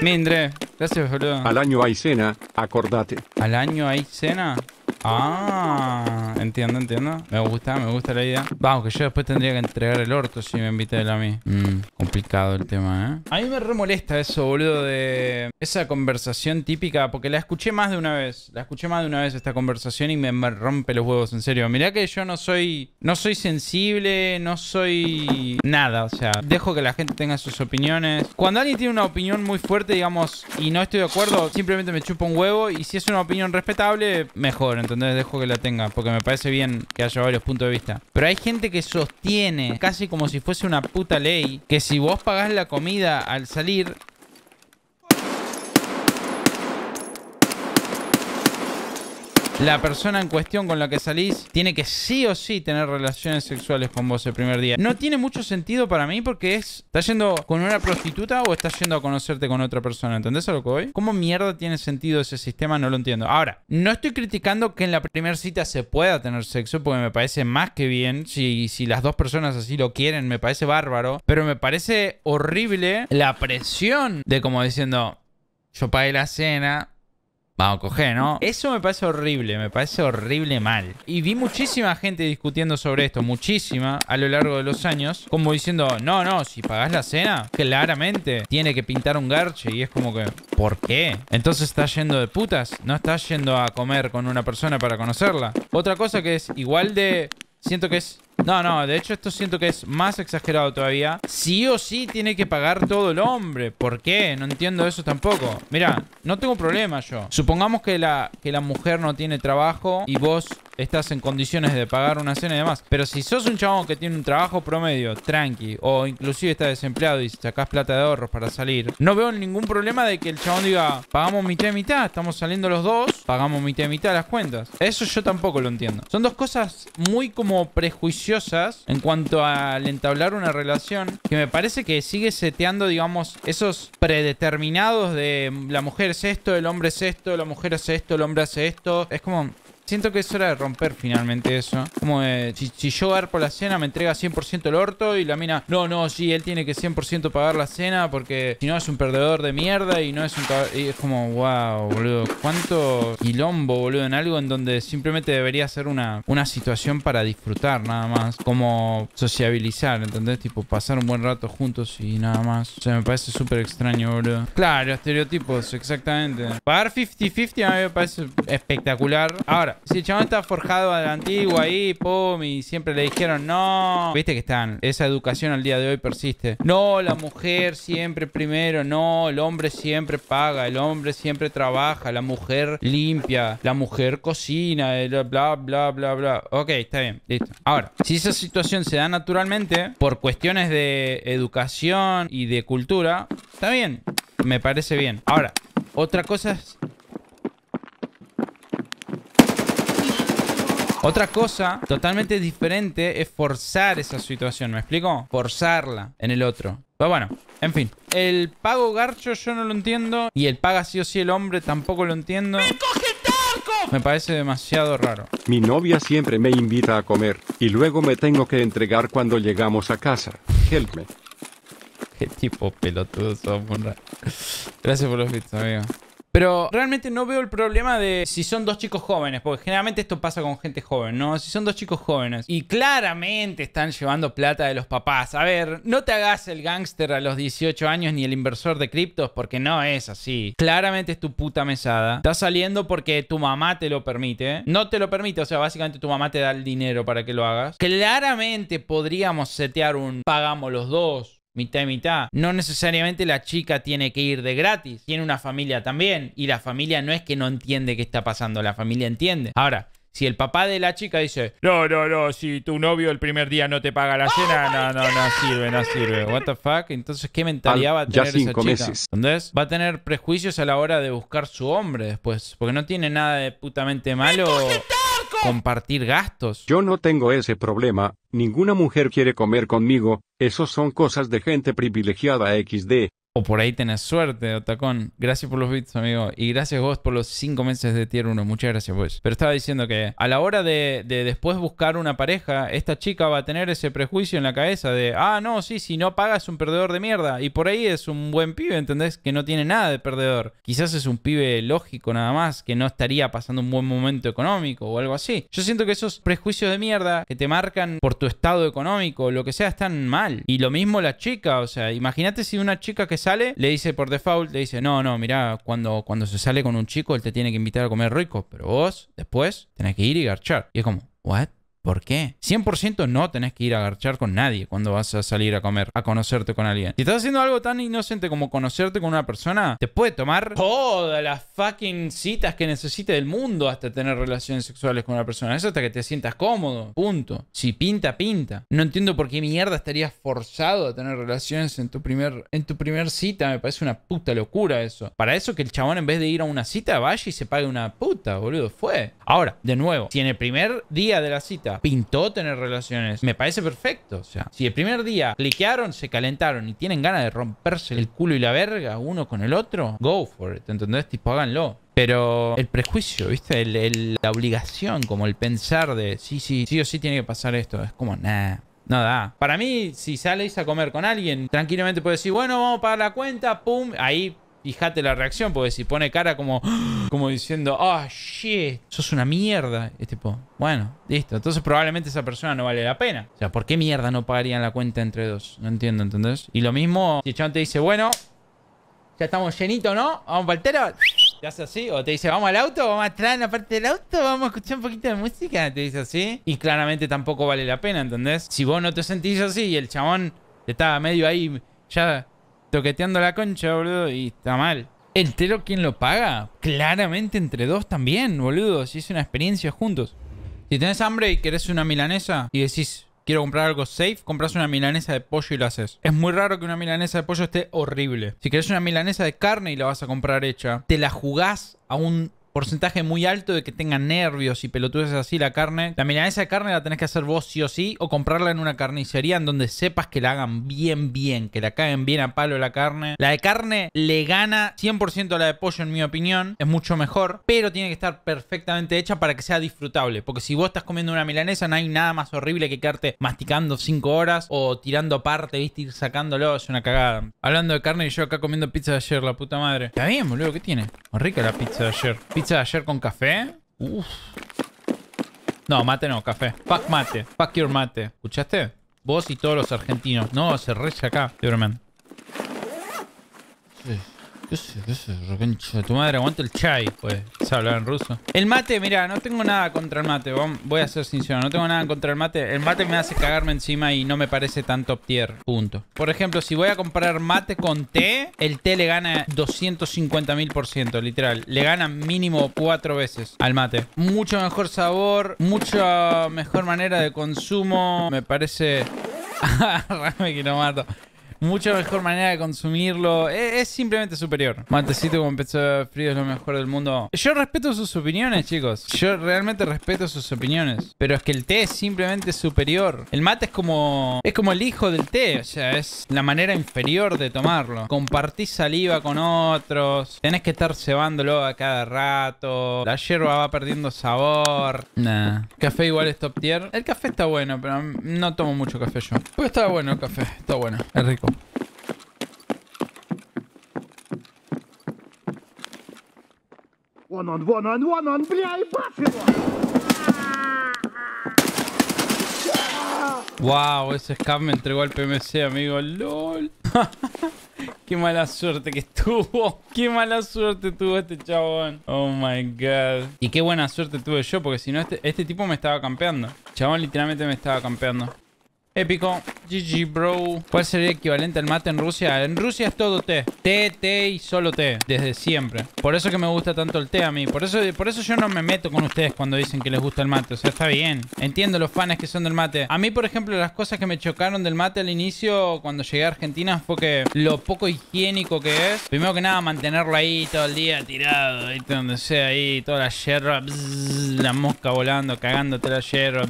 Mindre, gracias, boludo. Al año hay cena, acordate. ¿Al año hay cena? Ah, entiendo, entiendo. Me gusta, me gusta la idea. Vamos, que yo después tendría que entregar el orto si me invita a mí. Mm. complicado el tema, ¿eh? A mí me remolesta eso, boludo, de esa conversación típica, porque la escuché más de una vez. La escuché más de una vez esta conversación y me, rompe los huevos, en serio. Mirá que yo no soy, no soy sensible, no soy nada, o sea, dejo que la gente tenga sus opiniones. Cuando alguien tiene una opinión muy fuerte, digamos, y no estoy de acuerdo, simplemente me chupa un huevo y si es una opinión respetable, mejor, entonces. Entonces Dejo que la tenga, porque me parece bien que haya varios puntos de vista. Pero hay gente que sostiene, casi como si fuese una puta ley, que si vos pagás la comida al salir, La persona en cuestión con la que salís tiene que sí o sí tener relaciones sexuales con vos el primer día. No tiene mucho sentido para mí porque es... ¿Estás yendo con una prostituta o estás yendo a conocerte con otra persona? ¿Entendés a lo que voy? ¿Cómo mierda tiene sentido ese sistema? No lo entiendo. Ahora, no estoy criticando que en la primera cita se pueda tener sexo porque me parece más que bien. Si, si las dos personas así lo quieren, me parece bárbaro. Pero me parece horrible la presión de como diciendo... Yo pagué la cena, Vamos a coger, ¿no? Eso me parece horrible, me parece horrible mal. Y vi muchísima gente discutiendo sobre esto, muchísima, a lo largo de los años, como diciendo, no, no, si pagás la cena, claramente tiene que pintar un garche. Y es como que, ¿por qué? Entonces estás yendo de putas, no estás yendo a comer con una persona para conocerla. Otra cosa que es igual de Siento que es... No, no, de hecho esto siento que es más exagerado todavía. Sí o sí tiene que pagar todo el hombre. ¿Por qué? No entiendo eso tampoco. Mira, no tengo problema yo. Supongamos que la, que la mujer no tiene trabajo y vos estás en condiciones de pagar una cena y demás. Pero si sos un chabón que tiene un trabajo promedio, tranqui, o inclusive está desempleado y sacás plata de ahorros para salir, no veo ningún problema de que el chabón diga, pagamos mitad y mitad, estamos saliendo los dos pagamos mitad y mitad las cuentas. Eso yo tampoco lo entiendo. Son dos cosas muy como prejuiciosas en cuanto al entablar una relación que me parece que sigue seteando, digamos, esos predeterminados de la mujer es esto, el hombre es esto, la mujer hace esto, el hombre hace esto. Es como, Siento que es hora de romper finalmente eso. Como eh, si, si, yo por la cena, me entrega 100% el orto y la mina, no, no, sí, él tiene que 100% pagar la cena porque si no es un perdedor de mierda y no es un... Y es como, wow, boludo, cuánto quilombo, boludo, en algo en donde simplemente debería ser una, una situación para disfrutar nada más. Como sociabilizar, ¿entendés? Tipo, pasar un buen rato juntos y nada más. O sea, me parece súper extraño, boludo. Claro, estereotipos, exactamente. Pagar 50-50 a mí me parece espectacular. Ahora, si el chabón está forjado a la antigua ahí, pum, y siempre le dijeron no. Viste que están. Esa educación al día de hoy persiste. No, la mujer siempre primero. No, el hombre siempre paga. El hombre siempre trabaja. La mujer limpia. La mujer cocina. Eh, bla, bla, bla, bla. Ok, está bien. Listo. Ahora, si esa situación se da naturalmente, por cuestiones de educación y de cultura, está bien. Me parece bien. Ahora, otra cosa es Otra cosa totalmente diferente es forzar esa situación, ¿me explico? Forzarla en el otro. Pero bueno, en fin. El pago garcho yo no lo entiendo. Y el paga sí o sí el hombre tampoco lo entiendo. ¡Me coge tarco! Me parece demasiado raro. Mi novia siempre me invita a comer. Y luego me tengo que entregar cuando llegamos a casa. Help me. Qué tipo pelotudo, Gracias por los bits, amigo. Pero realmente no veo el problema de si son dos chicos jóvenes, porque generalmente esto pasa con gente joven, ¿no? Si son dos chicos jóvenes y claramente están llevando plata de los papás. A ver, no te hagas el gángster a los 18 años ni el inversor de criptos, porque no es así. Claramente es tu puta mesada. Está saliendo porque tu mamá te lo permite. No te lo permite, o sea, básicamente tu mamá te da el dinero para que lo hagas. Claramente podríamos setear un pagamos los dos mitad y mitad. No necesariamente la chica tiene que ir de gratis, tiene una familia también y la familia no es que no entiende qué está pasando, la familia entiende. Ahora, si el papá de la chica dice, no, no, no, si tu novio el primer día no te paga la cena, no, no, no sirve, no sirve. What the fuck? Entonces, ¿qué mentalidad va a tener esa chica? ¿Dónde va a tener prejuicios a la hora de buscar su hombre después, porque no tiene nada de putamente malo compartir gastos. Yo no tengo ese problema, ninguna mujer quiere comer conmigo, esos son cosas de gente privilegiada XD, o por ahí tenés suerte, Otacón. Gracias por los bits, amigo. Y gracias vos por los cinco meses de tier 1. Muchas gracias, pues. Pero estaba diciendo que a la hora de, después buscar una pareja, esta chica va a tener ese prejuicio en la cabeza de, ah, no, sí, si no paga es un perdedor de mierda. Y por ahí es un buen pibe, ¿entendés? Que no tiene nada de perdedor. Quizás es un pibe lógico nada más, que no estaría pasando un buen momento económico o algo así. Yo siento que esos prejuicios de mierda que te marcan por tu estado económico, lo que sea, están mal. Y lo mismo la chica, o sea, imagínate si una chica que sale, le dice por default, le dice, no, no, mira cuando, cuando se sale con un chico, él te tiene que invitar a comer rico, pero vos después tenés que ir y garchar. Y es como, ¿what? ¿Por qué? 100% no tenés que ir a garchar con nadie cuando vas a salir a comer, a conocerte con alguien. Si estás haciendo algo tan inocente como conocerte con una persona, te puede tomar todas las fucking citas que necesite del mundo hasta tener relaciones sexuales con una persona. Eso hasta que te sientas cómodo. Punto. Si pinta, pinta. No entiendo por qué mierda estarías forzado a tener relaciones en tu primer, en tu primer cita. Me parece una puta locura eso. Para eso que el chabón en vez de ir a una cita vaya y se pague una puta, boludo. Fue. Ahora, de nuevo, si en el primer día de la cita pintó tener relaciones, me parece perfecto. O sea, si el primer día cliquearon, se calentaron y tienen ganas de romperse el culo y la verga uno con el otro, go for it. ¿Entendés? Tipo, háganlo. Pero el prejuicio, ¿viste? la obligación, como el pensar de sí, sí, sí o sí tiene que pasar esto. Es como, nah. No Para mí, si sales a comer con alguien, tranquilamente puedes decir, bueno, vamos a pagar la cuenta, pum. Ahí fíjate la reacción, porque si pone cara como, como diciendo, ah, shit, sos una mierda. Es tipo, bueno, listo. Entonces probablemente esa persona no vale la pena. O sea, ¿por qué mierda no pagarían la cuenta entre dos? No entiendo, ¿entendés? Y lo mismo, si el chabón te dice, bueno, ya estamos llenitos, ¿no? Vamos para el Te hace así, o te dice, vamos al auto, vamos a atrás en la parte del auto, vamos a escuchar un poquito de música, te dice así. Y claramente tampoco vale la pena, ¿entendés? Si vos no te sentís así y el chabón te estaba medio ahí, ya toqueteando la concha, boludo, y está mal. ¿El telo quién lo paga? Claramente entre dos también, boludo. Si es una experiencia juntos. Si tenés hambre y querés una milanesa y decís, quiero comprar algo safe, compras una milanesa de pollo y la haces. Es muy raro que una milanesa de pollo esté horrible. Si querés una milanesa de carne y la vas a comprar hecha, te la jugás a un porcentaje muy alto de que tengan nervios y pelotudes así la carne. La milanesa de carne la tenés que hacer vos sí o sí o comprarla en una carnicería en donde sepas que la hagan bien, bien, que la caen bien a palo la carne. La de carne le gana 100% a la de pollo en mi opinión, es mucho mejor, pero tiene que estar perfectamente hecha para que sea disfrutable, porque si vos estás comiendo una milanesa no hay nada más horrible que quedarte masticando 5 horas o tirando aparte, viste, ir sacándolo, es una cagada. Hablando de carne y yo acá comiendo pizza de ayer, la puta madre. Está bien, boludo, ¿qué tiene? rica la pizza de ayer ayer con café. No, mate no, café. Fuck mate. Fuck your mate. ¿Escuchaste? Vos y todos los argentinos. No, se recha acá. ¿Qué tu madre, aguanta el chai, pues. Se habla en ruso. El mate, mira, no tengo nada contra el mate. Voy a ser sincero, no tengo nada contra el mate. El mate me hace cagarme encima y no me parece tan top tier. Punto. Por ejemplo, si voy a comprar mate con té, el té le gana 250.000%, literal. Le gana mínimo cuatro veces al mate. Mucho mejor sabor, mucha mejor manera de consumo. Me parece... Ah, que no mato mucha mejor manera de consumirlo. E-, es, simplemente superior. Matecito con de frío es lo mejor del mundo. Yo respeto sus opiniones, chicos. Yo realmente respeto sus opiniones. Pero es que el té es simplemente superior. El mate es como, es como el hijo del té. O sea, es la manera inferior de tomarlo. Compartís saliva con otros. Tenés que estar cebándolo a cada rato. La hierba va perdiendo sabor. Nah. Café igual es top tier. El café está bueno, pero no tomo mucho café yo. Pues está bueno el café. Está bueno. Es rico. Wow, ese scam me entregó al PMC, amigo. LOL. Qué mala suerte que estuvo. Qué mala suerte tuvo este chabón. Oh my god. Y qué buena suerte tuve yo, porque si no, este, este tipo me estaba campeando. chabón literalmente me estaba campeando. Épico. GG, bro. ¿Cuál sería el equivalente al mate en Rusia? En Rusia es todo té. Té, té y solo té. Desde siempre. Por eso que me gusta tanto el té a mí. Por eso, por eso yo no me meto con ustedes cuando dicen que les gusta el mate. O sea, está bien. Entiendo los fans que son del mate. A mí, por ejemplo, las cosas que me chocaron del mate al inicio cuando llegué a Argentina fue que lo poco higiénico que es. Primero que nada, mantenerlo ahí todo el día tirado. Ahí donde sea, ahí toda la hierba. la mosca volando, cagándote la hierba.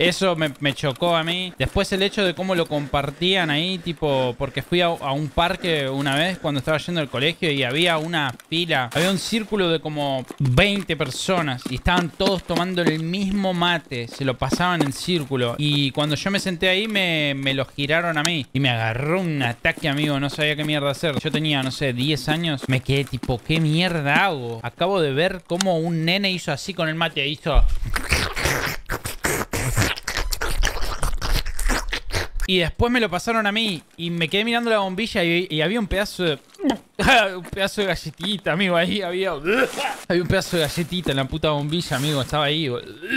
Eso me chocó a mí. Después el hecho de cómo lo compartían ahí, tipo, porque fui a, un parque una vez cuando estaba yendo al colegio y había una fila, había un círculo de como 20 personas y estaban todos tomando el mismo mate, se lo pasaban en círculo. Y cuando yo me senté ahí, me, me lo giraron a mí y me agarró un ataque, amigo. No sabía qué mierda hacer. Yo tenía, no sé, 10 años. Me quedé tipo, ¿qué mierda hago? Acabo de ver cómo un nene hizo así con el mate, hizo. Y después me lo pasaron a mí y me quedé mirando la bombilla y, había un pedazo de... un pedazo de galletita, amigo, ahí había... había un pedazo de galletita en la puta bombilla, amigo, estaba ahí.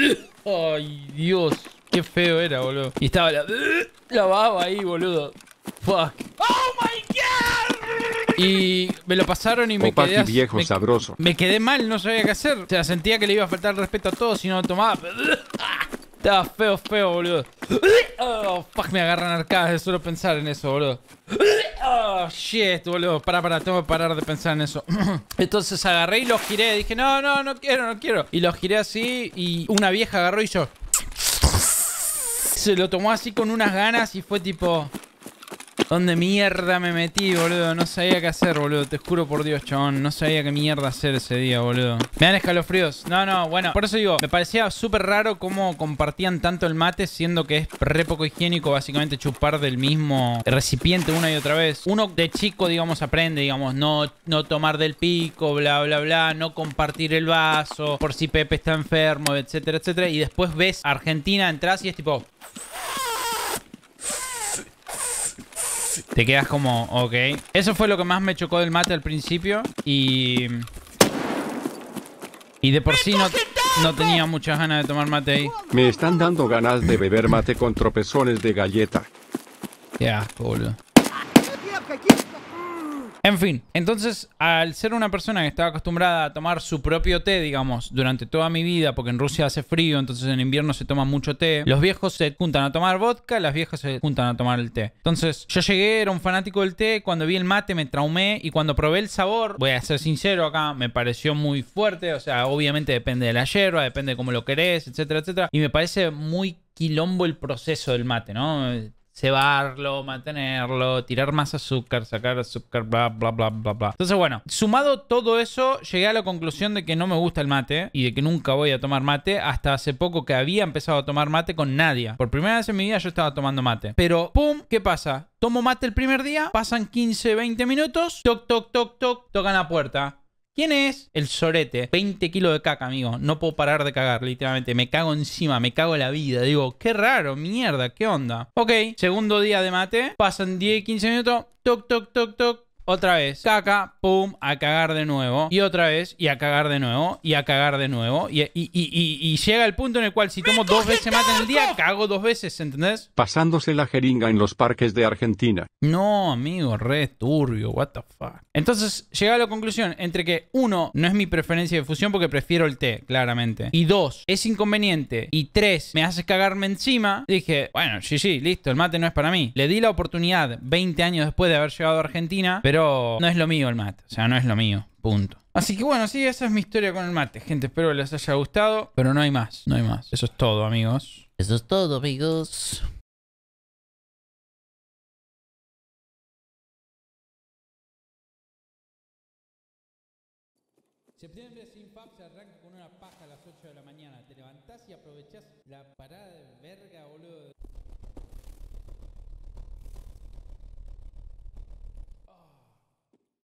Ay, Dios, qué feo era, boludo. Y estaba la... la baba ahí, boludo. Fuck. ¡Oh, my God! Y me lo pasaron y me quedé... viejo me, sabroso. Me quedé mal, no sabía qué hacer. O sea, sentía que le iba a faltar respeto a todos si no tomaba. Ah, feo, feo, boludo. Ah, oh, me agarran arcadas de solo pensar en eso, boludo. Oh, shit, boludo. Pará, pará, tengo que parar de pensar en eso. Entonces agarré y los giré. Dije, no, no, no quiero, no quiero. Y los giré así y una vieja agarró y yo... Se lo tomó así con unas ganas y fue tipo... ¿Dónde mierda me metí, boludo? No sabía qué hacer, boludo. Te juro por Dios, chabón. No sabía qué mierda hacer ese día, boludo. Me dan escalofríos. No, no, bueno. Por eso digo, me parecía súper raro cómo compartían tanto el mate, siendo que es re poco higiénico, básicamente chupar del mismo recipiente una y otra vez. Uno de chico, digamos, aprende, digamos, no, no tomar del pico, bla, bla, bla, no compartir el vaso, por si Pepe está enfermo, etcétera, etcétera. Y después ves Argentina, entras y es tipo... Te quedas como, ok. Eso fue lo que más me chocó del mate al principio. Y... Y de por sí no, no tenía muchas ganas de tomar mate ahí. Me están dando ganas de beber mate con tropezones de galleta. ya boludo. En fin, entonces al ser una persona que estaba acostumbrada a tomar su propio té, digamos, durante toda mi vida, porque en Rusia hace frío, entonces en invierno se toma mucho té, los viejos se juntan a tomar vodka, las viejas se juntan a tomar el té. Entonces yo llegué, era un fanático del té, cuando vi el mate me traumé y cuando probé el sabor, voy a ser sincero acá, me pareció muy fuerte, o sea, obviamente depende de la yerba, depende de cómo lo querés, etcétera, etcétera, y me parece muy quilombo el proceso del mate, ¿no? cebarlo, mantenerlo, tirar más azúcar, sacar azúcar, bla, bla, bla, bla, bla. Entonces, bueno, sumado todo eso, llegué a la conclusión de que no me gusta el mate y de que nunca voy a tomar mate hasta hace poco que había empezado a tomar mate con nadie Por primera vez en mi vida yo estaba tomando mate. Pero, ¡pum! ¿Qué pasa? Tomo mate el primer día, pasan 15, 20 minutos, toc, toc, toc, toc, tocan la puerta. ¿Quién es? El sorete. 20 kilos de caca, amigo. No puedo parar de cagar, literalmente. Me cago encima, me cago la vida. Digo, qué raro, mierda, qué onda. Ok, segundo día de mate. Pasan 10, 15 minutos. Toc, toc, toc, toc otra vez, caca, pum, a cagar de nuevo, y otra vez, y a cagar de nuevo, y a cagar de nuevo, y, llega el punto en el cual si tomo dos veces mate en el día, cago dos veces, ¿entendés? Pasándose la jeringa en los parques de Argentina. No, amigo, re turbio, what the fuck. Entonces, llega a la conclusión entre que, uno, no es mi preferencia de fusión porque prefiero el té, claramente, y dos, es inconveniente, y tres, me haces cagarme encima, dije, bueno, sí, sí, listo, el mate no es para mí. Le di la oportunidad 20 años después de haber llegado a Argentina, pero no es lo mío el mate, o sea, no es lo mío, punto. Así que bueno, sí, esa es mi historia con el mate, gente. Espero les haya gustado, pero no hay más, no hay más. Eso es todo, amigos. Eso es todo, amigos. Septiembre sin pap se arranca con una paja a las 8 de la mañana. Te levantás y aprovechás la parada de